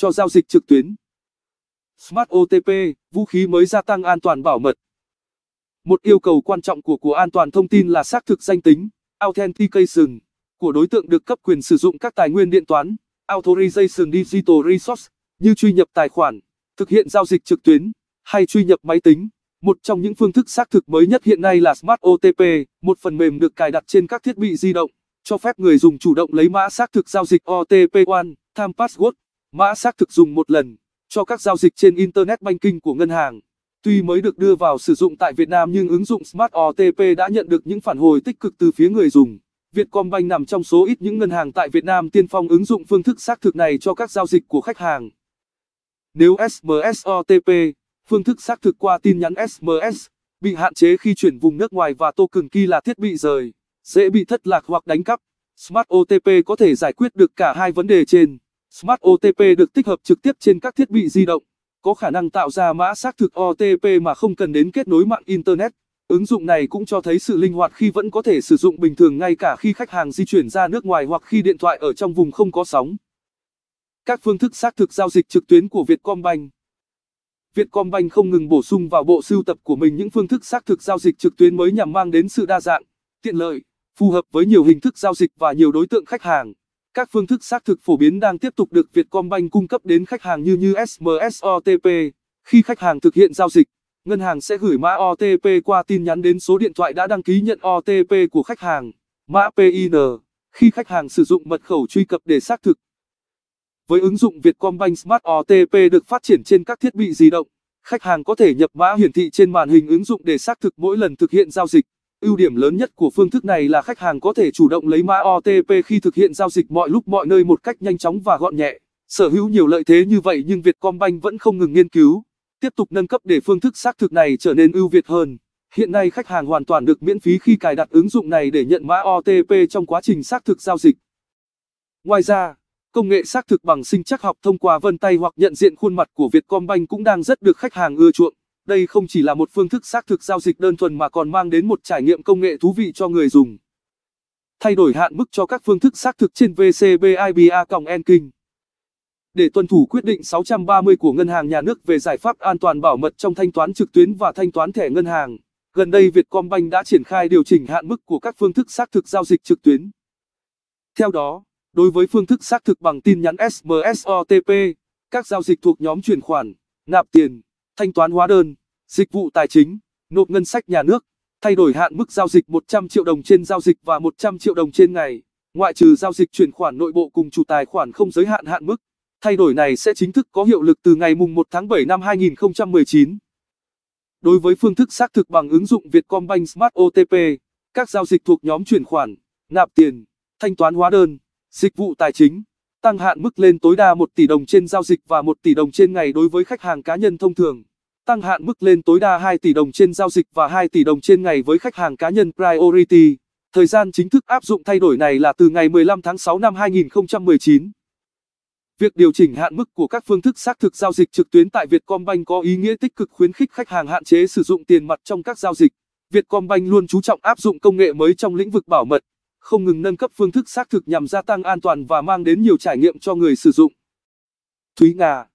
cho giao dịch trực tuyến. Smart OTP, vũ khí mới gia tăng an toàn bảo mật. Một yêu cầu quan trọng của của an toàn thông tin là xác thực danh tính, authentication, của đối tượng được cấp quyền sử dụng các tài nguyên điện toán, authorization digital resource, như truy nhập tài khoản, thực hiện giao dịch trực tuyến, hay truy nhập máy tính. Một trong những phương thức xác thực mới nhất hiện nay là Smart OTP, một phần mềm được cài đặt trên các thiết bị di động, cho phép người dùng chủ động lấy mã xác thực giao dịch OTP One, Time Password. Mã xác thực dùng một lần cho các giao dịch trên Internet Banking của ngân hàng. Tuy mới được đưa vào sử dụng tại Việt Nam nhưng ứng dụng Smart OTP đã nhận được những phản hồi tích cực từ phía người dùng. Vietcombank nằm trong số ít những ngân hàng tại Việt Nam tiên phong ứng dụng phương thức xác thực này cho các giao dịch của khách hàng. Nếu SMS OTP, phương thức xác thực qua tin nhắn SMS, bị hạn chế khi chuyển vùng nước ngoài và token key là thiết bị rời, dễ bị thất lạc hoặc đánh cắp, Smart OTP có thể giải quyết được cả hai vấn đề trên. Smart OTP được tích hợp trực tiếp trên các thiết bị di động, có khả năng tạo ra mã xác thực OTP mà không cần đến kết nối mạng Internet. Ứng dụng này cũng cho thấy sự linh hoạt khi vẫn có thể sử dụng bình thường ngay cả khi khách hàng di chuyển ra nước ngoài hoặc khi điện thoại ở trong vùng không có sóng. Các phương thức xác thực giao dịch trực tuyến của Vietcombank Vietcombank không ngừng bổ sung vào bộ sưu tập của mình những phương thức xác thực giao dịch trực tuyến mới nhằm mang đến sự đa dạng, tiện lợi, phù hợp với nhiều hình thức giao dịch và nhiều đối tượng khách hàng. Các phương thức xác thực phổ biến đang tiếp tục được Vietcombank cung cấp đến khách hàng như như SMS OTP. Khi khách hàng thực hiện giao dịch, ngân hàng sẽ gửi mã OTP qua tin nhắn đến số điện thoại đã đăng ký nhận OTP của khách hàng, mã PIN, khi khách hàng sử dụng mật khẩu truy cập để xác thực. Với ứng dụng Vietcombank Smart OTP được phát triển trên các thiết bị di động, khách hàng có thể nhập mã hiển thị trên màn hình ứng dụng để xác thực mỗi lần thực hiện giao dịch. Ưu điểm lớn nhất của phương thức này là khách hàng có thể chủ động lấy mã OTP khi thực hiện giao dịch mọi lúc mọi nơi một cách nhanh chóng và gọn nhẹ. Sở hữu nhiều lợi thế như vậy nhưng Vietcombank vẫn không ngừng nghiên cứu, tiếp tục nâng cấp để phương thức xác thực này trở nên ưu việt hơn. Hiện nay khách hàng hoàn toàn được miễn phí khi cài đặt ứng dụng này để nhận mã OTP trong quá trình xác thực giao dịch. Ngoài ra, công nghệ xác thực bằng sinh trắc học thông qua vân tay hoặc nhận diện khuôn mặt của Vietcombank cũng đang rất được khách hàng ưa chuộng. Đây không chỉ là một phương thức xác thực giao dịch đơn thuần mà còn mang đến một trải nghiệm công nghệ thú vị cho người dùng. Thay đổi hạn mức cho các phương thức xác thực trên VCBIBA-Enking. Để tuân thủ quyết định 630 của Ngân hàng Nhà nước về giải pháp an toàn bảo mật trong thanh toán trực tuyến và thanh toán thẻ ngân hàng, gần đây Vietcombank đã triển khai điều chỉnh hạn mức của các phương thức xác thực giao dịch trực tuyến. Theo đó, đối với phương thức xác thực bằng tin nhắn SMS OTP, các giao dịch thuộc nhóm chuyển khoản, nạp tiền, thanh toán hóa đơn, dịch vụ tài chính, nộp ngân sách nhà nước, thay đổi hạn mức giao dịch 100 triệu đồng trên giao dịch và 100 triệu đồng trên ngày, ngoại trừ giao dịch chuyển khoản nội bộ cùng chủ tài khoản không giới hạn hạn mức. Thay đổi này sẽ chính thức có hiệu lực từ ngày mùng 1 tháng 7 năm 2019. Đối với phương thức xác thực bằng ứng dụng Vietcombank Smart OTP, các giao dịch thuộc nhóm chuyển khoản, nạp tiền, thanh toán hóa đơn, dịch vụ tài chính, tăng hạn mức lên tối đa 1 tỷ đồng trên giao dịch và 1 tỷ đồng trên ngày đối với khách hàng cá nhân thông thường tăng hạn mức lên tối đa 2 tỷ đồng trên giao dịch và 2 tỷ đồng trên ngày với khách hàng cá nhân Priority. Thời gian chính thức áp dụng thay đổi này là từ ngày 15 tháng 6 năm 2019. Việc điều chỉnh hạn mức của các phương thức xác thực giao dịch trực tuyến tại Vietcombank có ý nghĩa tích cực khuyến khích khách hàng hạn chế sử dụng tiền mặt trong các giao dịch. Vietcombank luôn chú trọng áp dụng công nghệ mới trong lĩnh vực bảo mật, không ngừng nâng cấp phương thức xác thực nhằm gia tăng an toàn và mang đến nhiều trải nghiệm cho người sử dụng. Thúy Nga